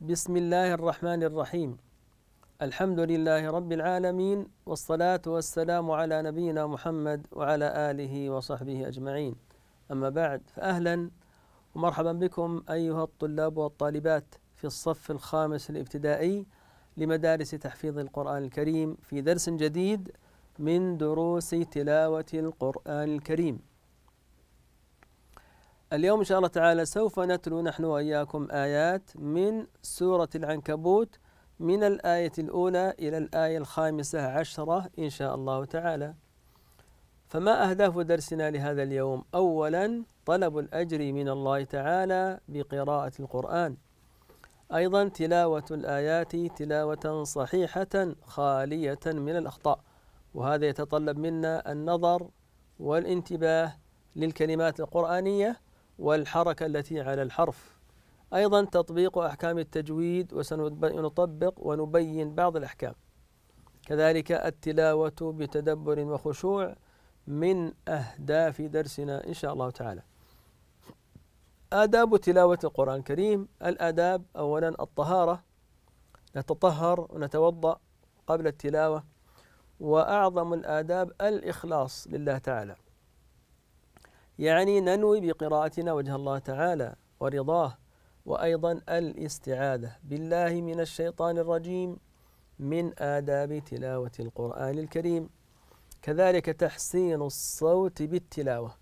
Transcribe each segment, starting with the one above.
بسم الله الرحمن الرحيم الحمد لله رب العالمين والصلاة والسلام على نبينا محمد وعلى آله وصحبه أجمعين أما بعد فأهلا ومرحبا بكم أيها الطلاب والطالبات في الصف الخامس الابتدائي لمدارس تحفيظ القرآن الكريم في درس جديد من دروس تلاوة القرآن الكريم اليوم إن شاء الله تعالى سوف نتلو نحن وإياكم آيات من سورة العنكبوت من الآية الأولى إلى الآية الخامسة عشرة إن شاء الله تعالى فما أهداف درسنا لهذا اليوم؟ أولا طلب الأجر من الله تعالى بقراءة القرآن أيضا تلاوة الآيات تلاوة صحيحة خالية من الأخطاء وهذا يتطلب منا النظر والانتباه للكلمات القرآنية والحركة التي على الحرف أيضا تطبيق أحكام التجويد وسنطبق ونبين بعض الأحكام كذلك التلاوة بتدبر وخشوع من أهداف درسنا إن شاء الله تعالى آداب تلاوة القرآن الكريم الآداب أولا الطهارة نتطهر ونتوضأ قبل التلاوة وأعظم الآداب الإخلاص لله تعالى يعني ننوي بقراءتنا وجه الله تعالى ورضاه وأيضا الاستعاذة بالله من الشيطان الرجيم من آداب تلاوة القرآن الكريم كذلك تحسين الصوت بالتلاوة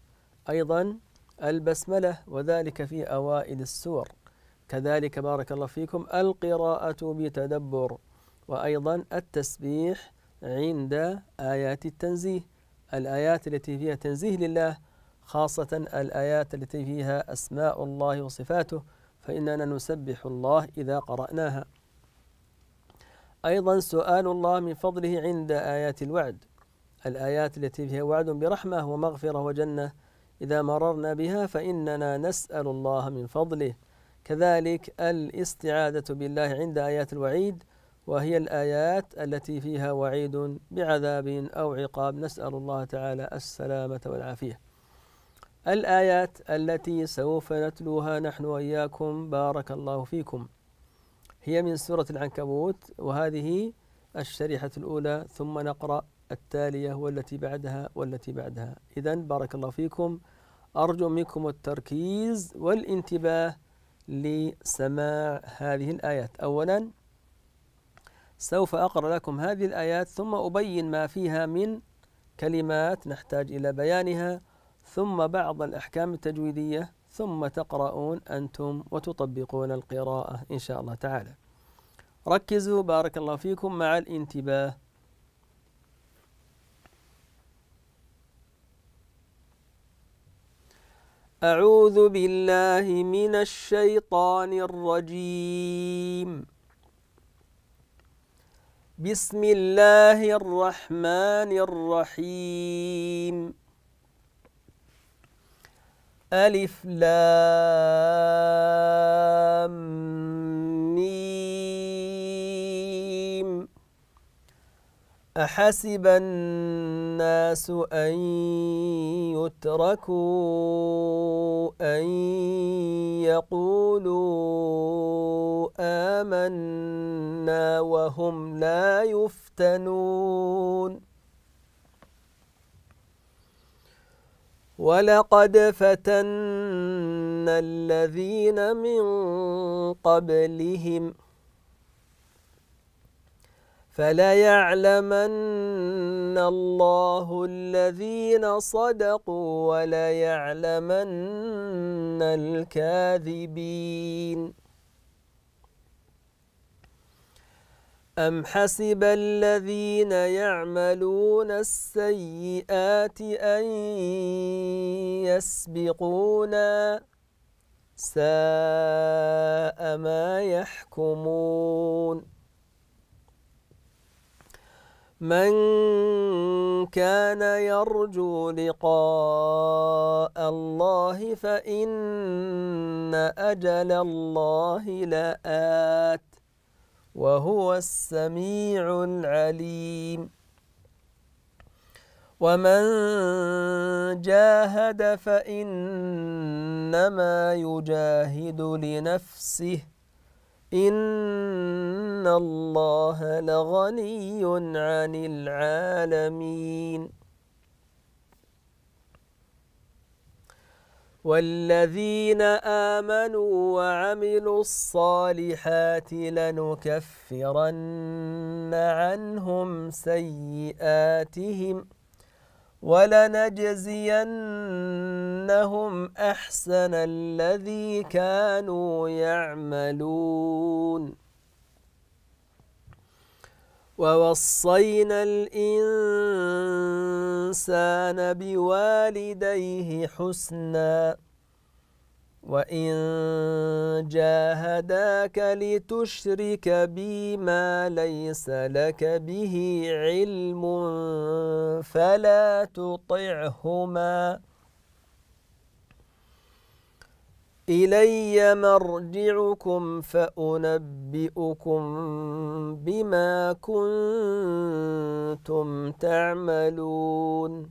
أيضا البسملة وذلك في أوائل السور كذلك بارك الله فيكم القراءة بتدبر وأيضا التسبيح عند آيات التنزيه الآيات التي فيها تنزيه لله خاصة الآيات التي فيها أسماء الله وصفاته فإننا نسبح الله إذا قرأناها أيضا سؤال الله من فضله عند آيات الوعد الآيات التي فيها وعد برحمة ومغفرة وجنة إذا مررنا بها فإننا نسأل الله من فضله كذلك الاستعاذة بالله عند آيات الوعيد وهي الآيات التي فيها وعيد بعذاب أو عقاب نسأل الله تعالى السلامة والعافية الآيات التي سوف نتلوها نحن وإياكم بارك الله فيكم هي من سورة العنكبوت وهذه الشريحة الأولى ثم نقرأ التالية والتي بعدها والتي بعدها إذا بارك الله فيكم أرجو منكم التركيز والانتباه لسماع هذه الآيات أولا سوف أقرأ لكم هذه الآيات ثم أبين ما فيها من كلمات نحتاج إلى بيانها ثم بعض الأحكام التجويدية ثم تقرؤون أنتم وتطبقون القراءة إن شاء الله تعالى ركزوا بارك الله فيكم مع الانتباه أعوذ بالله من الشيطان الرجيم بسم الله الرحمن الرحيم ألف لام ميم أحسب الناس أن يتركوا أن يقولوا آمنا وهم لا يفتنون وَلَقَدْ فَتَنَّا الَّذِينَ مِنْ قَبْلِهِمْ فَلَيَعْلَمَنَّ اللَّهُ الَّذِينَ صَدَقُوا وَلَيَعْلَمَنَّ الْكَاذِبِينَ أَمْ حَسِبَ الَّذِينَ يَعْمَلُونَ السَّيِّئَاتِ أَن يَسْبِقُونَا سَاءَ مَا يَحْكُمُونَ مَنْ كَانَ يَرْجُو لِقَاءَ اللَّهِ فَإِنَّ أَجَلَ اللَّهِ لَآتٍ وهو السميع العليم ومن جاهد فإنما يجاهد لنفسه إن الله لغني عن العالمين والذين آمنوا وعملوا الصالحات لنكفرن عنهم سيئاتهم ولنجزينهم أحسن الذي كانوا يعملون ووصينا الإنسان بوالديه حسنا وإن جاهداك لتشرك بي ما ليس لك به علم فلا تطعهما إلي مرجعكم فأنبئكم بما كنتم تعملون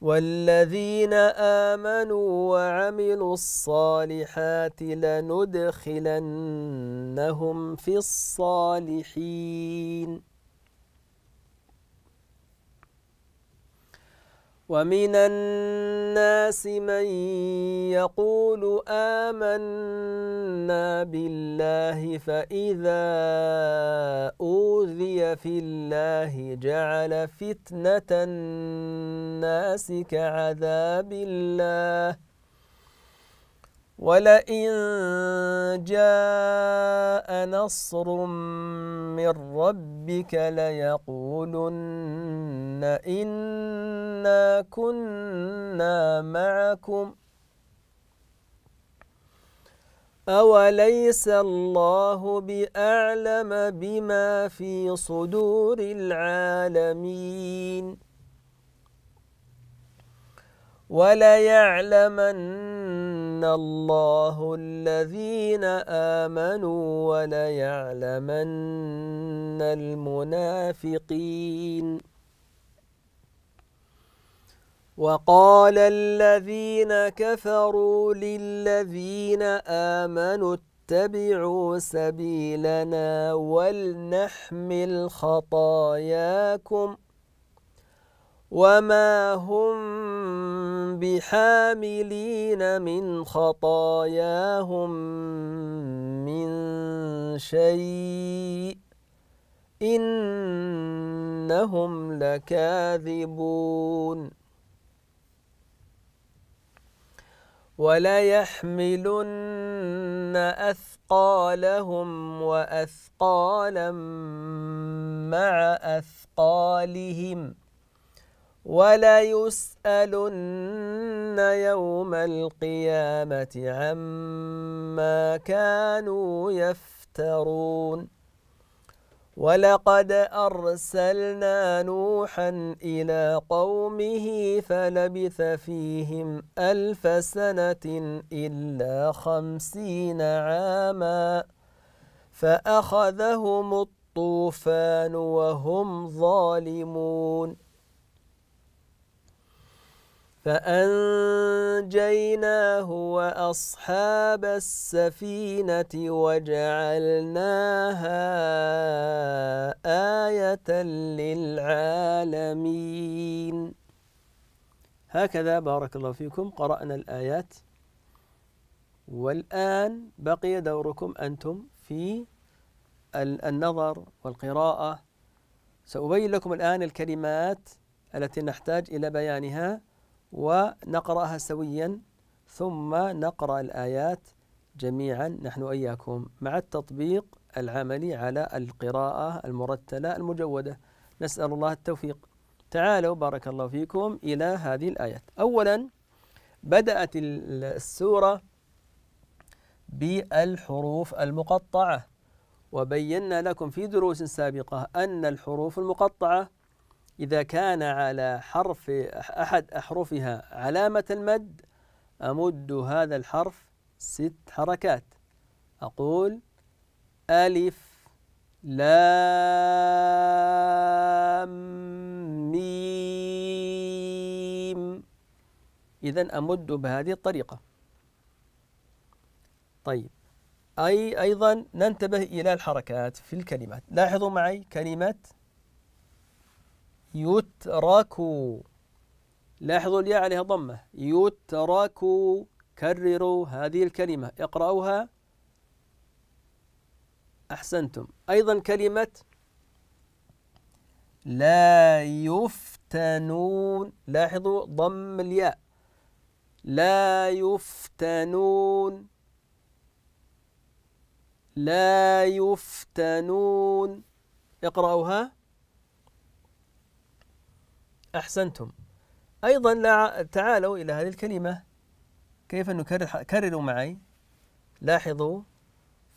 والذين آمنوا وعملوا الصالحات لندخلنهم في الصالحين ومن الناس من يقول آمنا بالله فإذا أوذي في الله جعل فتنة الناس كعذاب الله ولئن جاء نصر من ربك ليقولن إنا كنا معكم أوليس الله بأعلم بما في صدور العالمين وليعلمن ليعلمن الله الذين آمنوا وليعلمن المنافقين وقال الذين كفروا للذين آمنوا اتبعوا سبيلنا ولنحمل خطاياكم ۖ وما هم بحاملين من خطاياهم من شيء إنهم لكاذبون وليحملن أثقالهم وأثقالا مع أثقالهم ۖ وليسألن يوم القيامة عما كانوا يفترون ولقد أرسلنا نوحا إلى قومه فلبث فيهم ألف سنة إلا خمسين عاما فأخذهم الطوفان وهم ظالمون فأنجيناه وأصحاب السفينة وجعلناها آية للعالمين هكذا بارك الله فيكم قرأنا الآيات والآن بقي دوركم أنتم في النظر والقراءة سأبين لكم الآن الكلمات التي نحتاج إلى بيانها ونقرأها سويا ثم نقرأ الآيات جميعا نحن إياكم مع التطبيق العملي على القراءة المرتلة المجودة نسأل الله التوفيق تعالوا بارك الله فيكم إلى هذه الآيات أولا بدأت السورة بالحروف المقطعة وبينا لكم في دروس سابقة أن الحروف المقطعة إذا كان على حرف أحد أحرفها علامة المد أمد هذا الحرف ست حركات أقول ألف لام ميم إذا أمد بهذه الطريقة طيب أي أيضا ننتبه إلى الحركات في الكلمات لاحظوا معي كلمة يتركوا لاحظوا الياء عليها ضمة يتركوا كرروا هذه الكلمة اقرأوها أحسنتم أيضا كلمة لا يفتنون لاحظوا ضم الياء لا يفتنون لا يفتنون اقرأوها أحسنتم أيضا تعالوا إلى هذه الكلمة كيف نكرر كرروا معي لاحظوا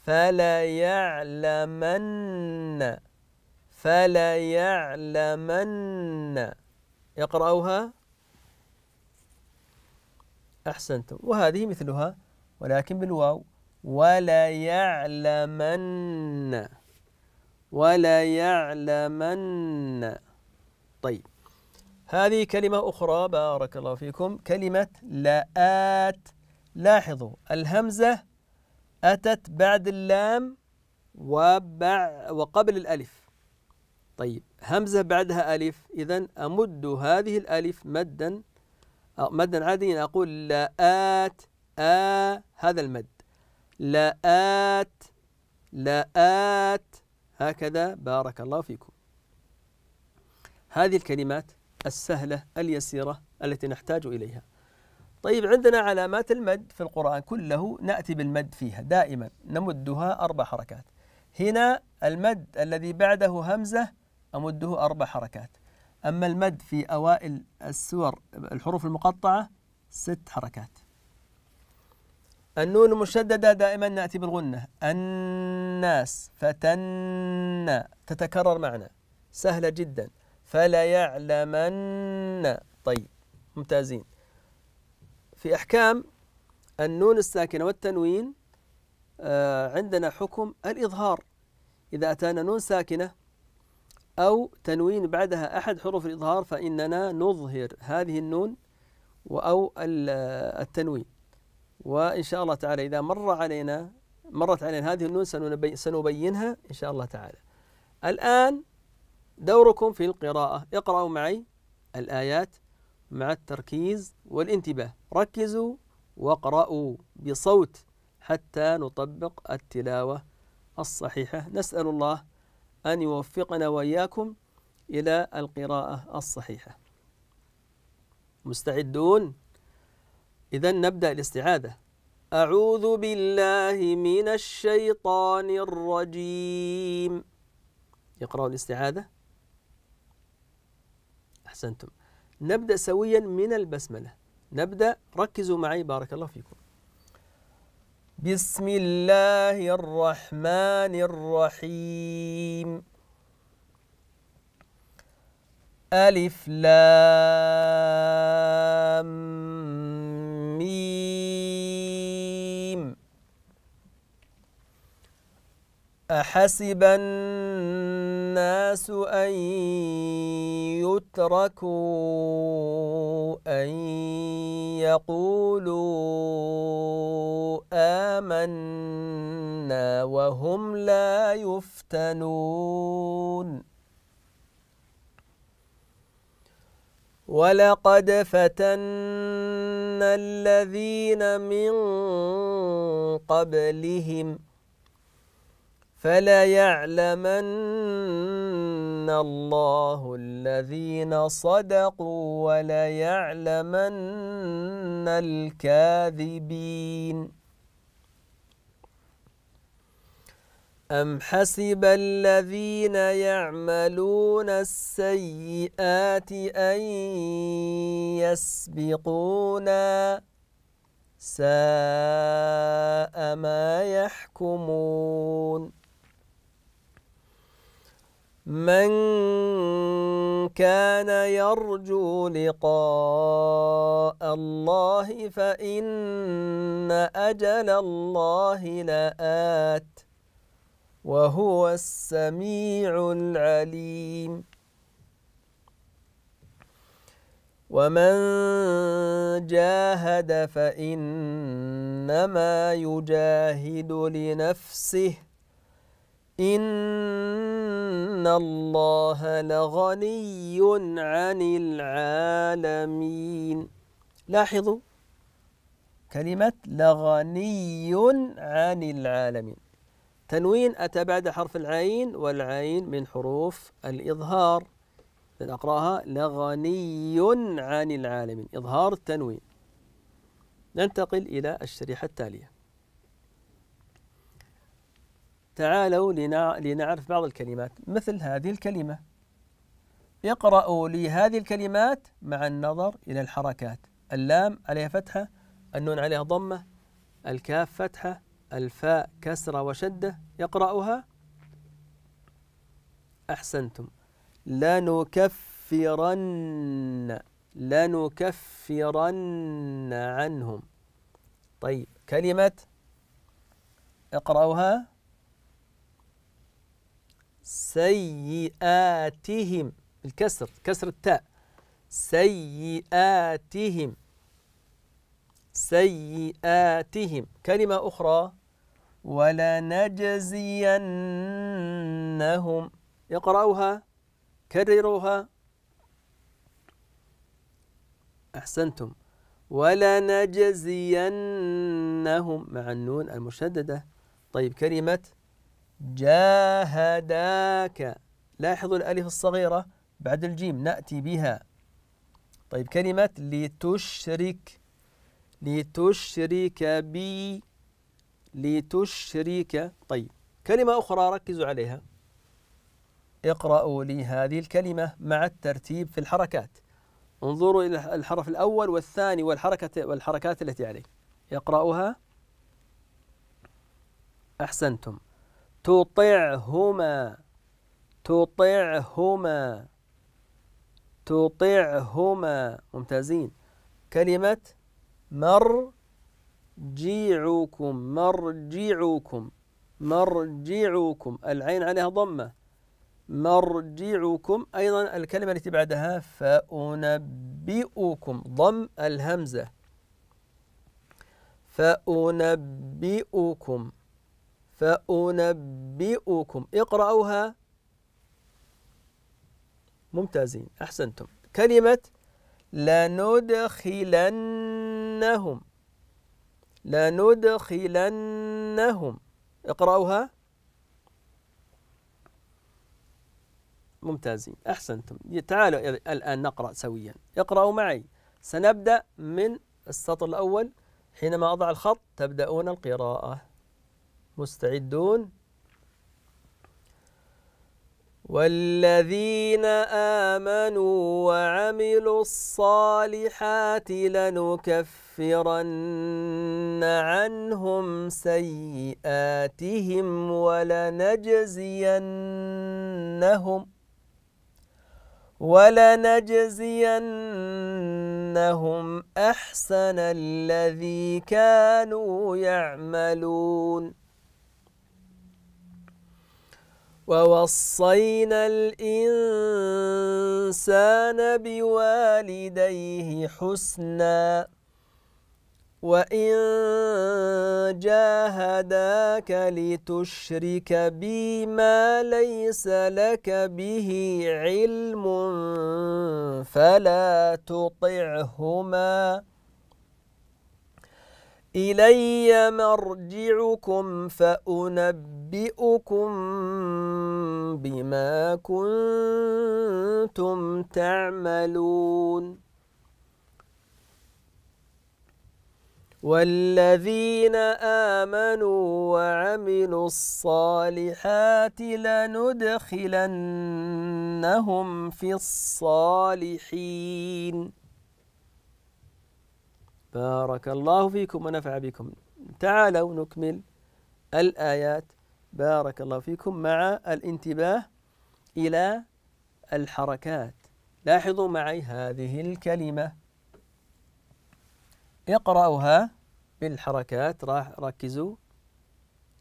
فلا يعلمن فلا يعلمن يقرأوها أحسنتم وهذه مثلها ولكن بالواو ولا يعلمن ولا يعلمن طيب هذه كلمة أخرى بارك الله فيكم كلمة لآت لاحظوا الهمزة أتت بعد اللام وبع وقبل الألف طيب همزة بعدها ألف إذا أمد هذه الألف مدا مدا عاديا يعني أقول لآت آ هذا المد لآت لآت هكذا بارك الله فيكم هذه الكلمات السهلة اليسيرة التي نحتاج إليها طيب عندنا علامات المد في القرآن كله نأتي بالمد فيها دائما نمدها أربع حركات هنا المد الذي بعده همزة أمده أربع حركات أما المد في أوائل السور الحروف المقطعة ست حركات النون المشددة دائما نأتي بالغنة الناس فتنا تتكرر معنا سهلة جدا فليعلمن طيب ممتازين في أحكام النون الساكنة والتنوين آه، عندنا حكم الإظهار إذا أتانا نون ساكنة أو تنوين بعدها أحد حروف الإظهار فإننا نظهر هذه النون أو آه، التنوين وإن شاء الله تعالى إذا مر علينا مرت علينا هذه النون سنبينها إن شاء الله تعالى الآن دوركم في القراءة اقرأوا معي الآيات مع التركيز والانتباه ركزوا واقرأوا بصوت حتى نطبق التلاوة الصحيحة نسأل الله أن يوفقنا وإياكم إلى القراءة الصحيحة مستعدون؟ إذا نبدأ الاستعاذة أعوذ بالله من الشيطان الرجيم اقرأوا الاستعاذة أحسنتم نبدأ سويا من البسملة نبدأ ركزوا معي بارك الله فيكم بسم الله الرحمن الرحيم ألف لام ميم أحسب الناس أن يت أَتْرَكُوا أَنْ يَقُولُوا آمَنَّا وَهُمْ لَا يُفْتَنُونَ وَلَقَدْ فَتَنَّا الَّذِينَ مِنْ قَبْلِهِمْ فَلَيَعْلَمَنَّ ليعلمن الله الذين صدقوا وليعلمن الكاذبين أم حسب الذين يعملون السيئات أن يسبقونا ساء ما يحكمون من كان يرجو لقاء الله فإن أجل الله لآت وهو السميع العليم ومن جاهد فإنما يجاهد لنفسه إن الله لغني عن العالمين لاحظوا كلمة لغني عن العالمين تنوين أتى بعد حرف العين والعين من حروف الإظهار أقرأها لغني عن العالمين إظهار التنوين ننتقل إلى الشريحة التالية تعالوا لنعرف بعض الكلمات مثل هذه الكلمة اقرأوا لي هذه الكلمات مع النظر إلى الحركات اللام عليها فتحة النون عليها ضمة الكاف فتحة الفاء كسرة وشدة يقرأها أحسنتم لنكفرن لنكفرن عنهم طيب كلمة اقرأوها سيئاتهم الكسر كسر التاء سيئاتهم سيئاتهم كلمة أخرى ولنجزينهم يقرأوها كرروها أحسنتم ولنجزينهم مع النون المشددة طيب كلمة جاهداك لاحظوا الألف الصغيرة بعد الجيم نأتي بها طيب كلمة لتشرك لتشرك بي لتشرك طيب كلمة أخرى ركزوا عليها اقرأوا لي هذه الكلمة مع الترتيب في الحركات انظروا إلى الحرف الأول والثاني والحركة والحركات التي عليه اقرأوها أحسنتم تطعهما تطعهما تطعهما ممتازين كلمة مرجعكم مرجعكم مرجعكم العين عليها ضمة مرجعكم أيضا الكلمة التي بعدها فأنبئكم ضم الهمزة فأنبئكم فأنبئكم اقرأوها ممتازين أحسنتم كلمة لندخلنهم لندخلنهم اقرأوها ممتازين أحسنتم تعالوا الآن نقرأ سويا اقرأوا معي سنبدأ من السطر الأول حينما أضع الخط تبدأون القراءة مستعدون والذين آمنوا وعملوا الصالحات لنكفرن عنهم سيئاتهم ولنجزينهم ولنجزينهم أحسن الذي كانوا يعملون ووصينا الإنسان بوالديه حسنا وإن جاهداك لتشرك بي ما ليس لك به علم فلا تطعهما إلي مرجعكم فأنبئكم بما كنتم تعملون والذين آمنوا وعملوا الصالحات لندخلنهم في الصالحين بارك الله فيكم ونفع بكم تعالوا نكمل الآيات بارك الله فيكم مع الانتباه إلى الحركات لاحظوا معي هذه الكلمة اقرأوها بالحركات راح ركزوا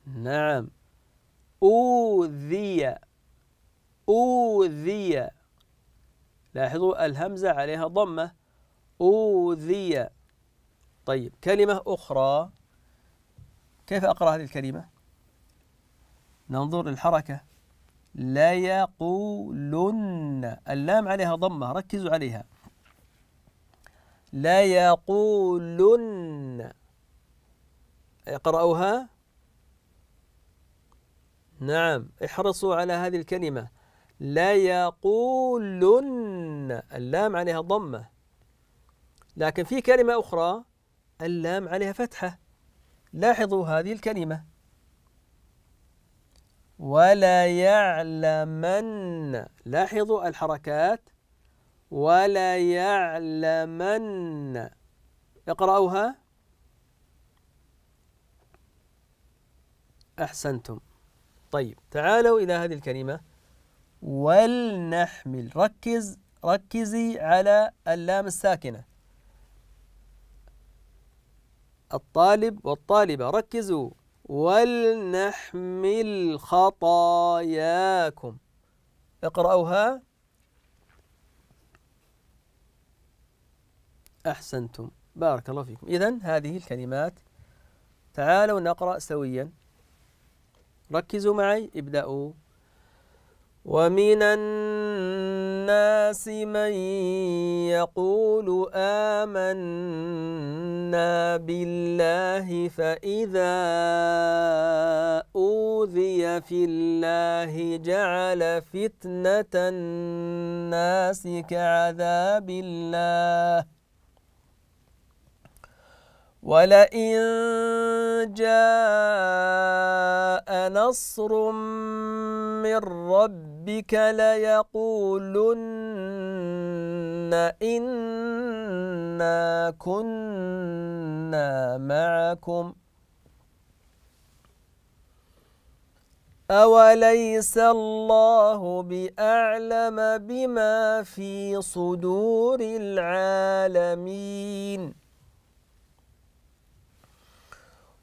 نعم أوذي أوذي لاحظوا الهمزة عليها ضمة أوذي طيب كلمة أخرى كيف أقرأ هذه الكلمة؟ ننظر للحركة ليقولن اللام عليها ضمة ركزوا عليها ليقولن اقرأوها نعم احرصوا على هذه الكلمة ليقولن اللام عليها ضمة لكن في كلمة أخرى اللام عليها فتحة لاحظوا هذه الكلمة ولا يعلمن لاحظوا الحركات ولا يعلمن اقرأوها أحسنتم طيب تعالوا إلى هذه الكلمة ولنحمل ركز ركزي على اللام الساكنة الطالب والطالبة ركزوا ولنحمل خطاياكم اقرأوها أحسنتم بارك الله فيكم إذا هذه الكلمات تعالوا نقرأ سويا ركزوا معي ابدأوا ومن الناس من يقول آمنا بالله فإذا أوذي في الله جعل فتنة الناس كعذاب الله ولئن جاء نصر من ربك ليقولن إنا كنا معكم أوليس الله بأعلم بما في صدور العالمين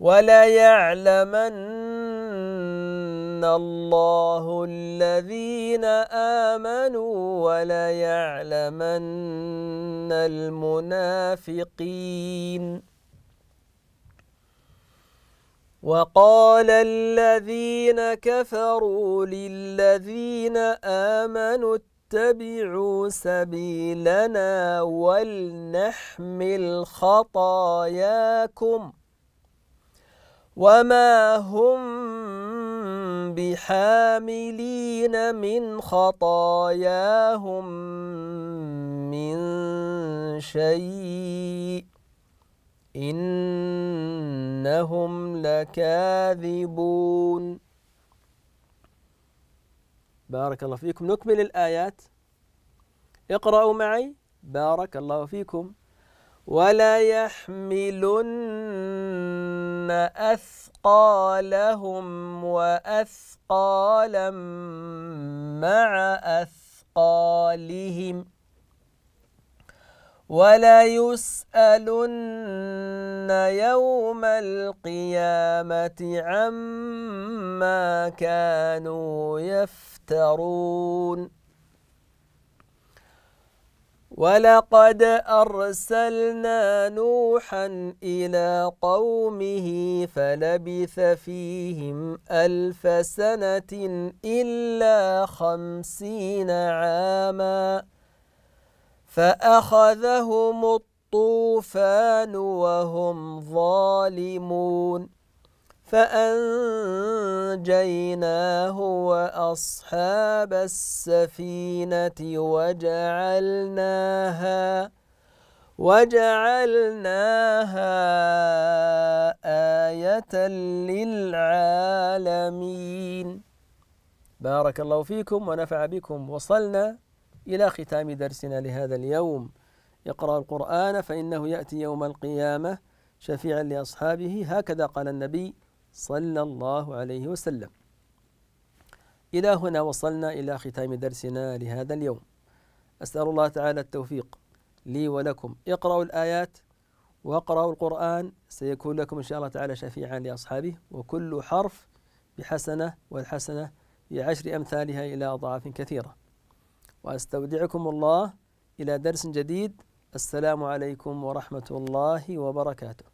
وليعلمن الله الذين آمنوا وليعلمن المنافقين وقال الذين كفروا للذين آمنوا اتبعوا سبيلنا ولنحمل خطاياكم ۖ وما هم بحاملين من خطاياهم من شيء إنهم لكاذبون بارك الله فيكم نكمل الآيات اقرأوا معي بارك الله فيكم ولا يحملن أثقالهم وأثقالا مع أثقالهم ولا يسألن يوم القيامة عما كانوا يفترون ولقد أرسلنا نوحا إلى قومه فلبث فيهم ألف سنة إلا خمسين عاما فأخذهم الطوفان وهم ظالمون فأنجيناه وأصحاب السفينة وجعلناها وجعلناها آية للعالمين بارك الله فيكم ونفع بكم وصلنا إلى ختام درسنا لهذا اليوم اقرأ القرآن فإنه يأتي يوم القيامة شفيعا لأصحابه هكذا قال النبي صلى الله عليه وسلم إلى هنا وصلنا إلى ختام درسنا لهذا اليوم أسأل الله تعالى التوفيق لي ولكم اقرأوا الآيات واقرأوا القرآن سيكون لكم إن شاء الله تعالى شفيعا لأصحابه وكل حرف بحسنة والحسنة بعشر أمثالها إلى أضعاف كثيرة وأستودعكم الله إلى درس جديد السلام عليكم ورحمة الله وبركاته